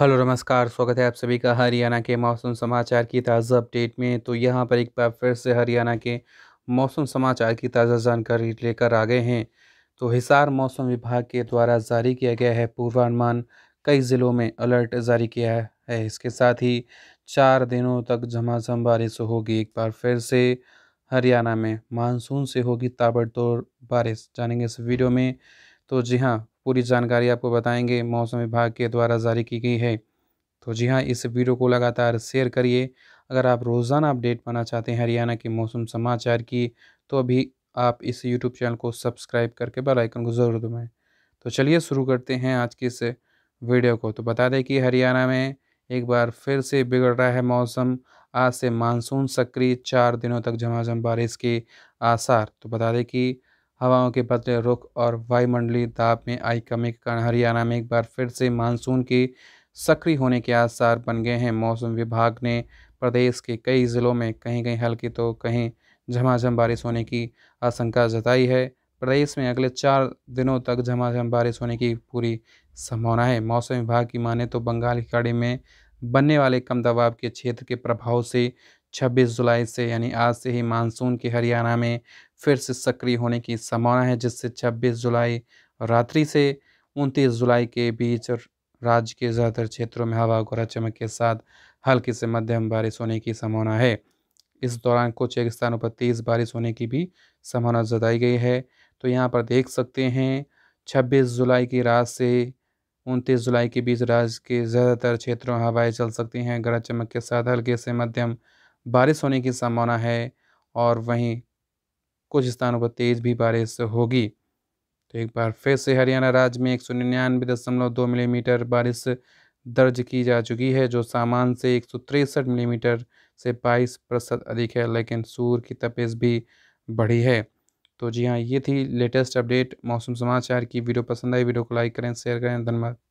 hello नमस्कार स्वागत है आप सभी का हरियाणा के मौसम समाचार की ताज़ा अपडेट में तो यहाँ पर एक बार फिर से हरियाणा के मौसम समाचार की ताज़ा जानकारी लेकर आ गए हैं तो हिसार मौसम विभाग के द्वारा जारी किया गया है पूर्वानुमान कई ज़िलों में अलर्ट जारी किया है इसके साथ ही चार दिनों तक झमाझम बारिश होगी एक बार फिर से हरियाणा में मानसून से होगी ताबड़तोड़ बारिश जानेंगे इस वीडियो में तो जी हाँ पूरी जानकारी आपको बताएंगे मौसम विभाग के द्वारा जारी की गई है तो जी हाँ इस वीडियो को लगातार शेयर करिए अगर आप रोज़ाना अपडेट पाना चाहते हैं हरियाणा के मौसम समाचार की तो अभी आप इस यूट्यूब चैनल को सब्सक्राइब करके बेल आइकन को ज़रूर दबाएं तो चलिए शुरू करते हैं आज की इस वीडियो को तो बता दें कि हरियाणा में एक बार फिर से बिगड़ रहा है मौसम आज से मानसून सक्रिय चार दिनों तक झमाझम बारिश के आसार तो बता दें कि हवाओं के बदले रुख और वायुमंडलीय दाब में आई कमी के कारण हरियाणा में एक बार फिर से मानसून के सक्रिय होने के आसार बन गए हैं मौसम विभाग ने प्रदेश के कई ज़िलों में कहीं कहीं हल्की तो कहीं झमाझम बारिश होने की आशंका जताई है प्रदेश में अगले चार दिनों तक झमाझम बारिश होने की पूरी संभावना है मौसम विभाग की माने तो बंगाल की खाड़ी में बनने वाले कम दबाव के क्षेत्र के प्रभाव से 26 जुलाई से यानी आज से ही मानसून के हरियाणा में फिर से सक्रिय होने की संभावना है जिससे 26 जुलाई रात्रि से 29 जुलाई के बीच राज्य के ज़्यादातर क्षेत्रों में हवा गोरा चमक के साथ हल्की से मध्यम बारिश होने की संभावना है इस दौरान कुछ एक स्थानों पर तेज़ बारिश होने की भी संभावना जताई गई है तो यहाँ पर देख सकते हैं 26 जुलाई की रात से 29 जुलाई के बीच राज्य के ज़्यादातर क्षेत्रों में हवाएं चल सकती हैं गरज चमक के साथ हल्के से मध्यम बारिश होने की संभावना है और वहीं कुछ स्थानों पर तेज़ भी बारिश होगी तो एक बार फिर से हरियाणा राज्य में एक सौ निन्यानवे दशमलव दो मिलीमीटर बारिश दर्ज की जा चुकी है जो सामान से एक सौ तिरसठ मिलीमीटर से बाईस प्रतिशत अधिक है लेकिन सूर की तपेस भी बढ़ी है तो जी हाँ ये थी लेटेस्ट अपडेट मौसम समाचार की वीडियो पसंद आई वीडियो को लाइक करें शेयर करें धन्यवाद